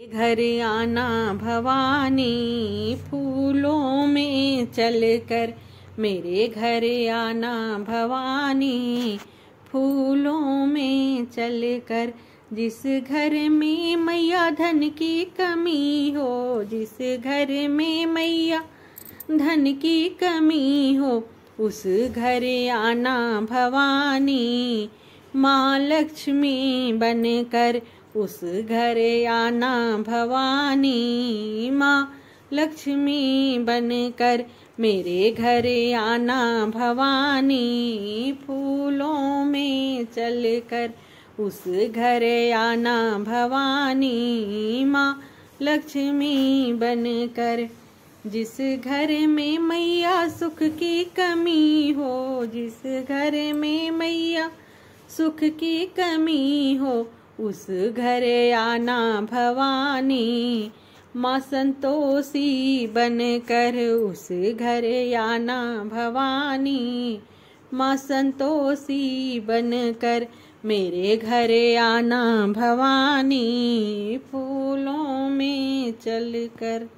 घर आना भवानी फूलों में चल कर मेरे घर आना भवानी फूलों में चल कर जिस घर में मैया धन की कमी हो जिस घर में मैया धन की कमी हो उस घर आना भवानी माँ लक्ष्मी बनकर कर उस घर आना भवानी माँ लक्ष्मी बनकर मेरे घर आना भवानी फूलों में चलकर उस घर आना भवानी माँ लक्ष्मी बनकर जिस घर में मैया सुख की कमी हो जिस घर में मैया सुख की कमी हो उस घरे आना भवानी माँ संतोषी बन कर उस घरे आना भवानी माँ संतोषी बन कर मेरे घरे आना भवानी फूलों में चल कर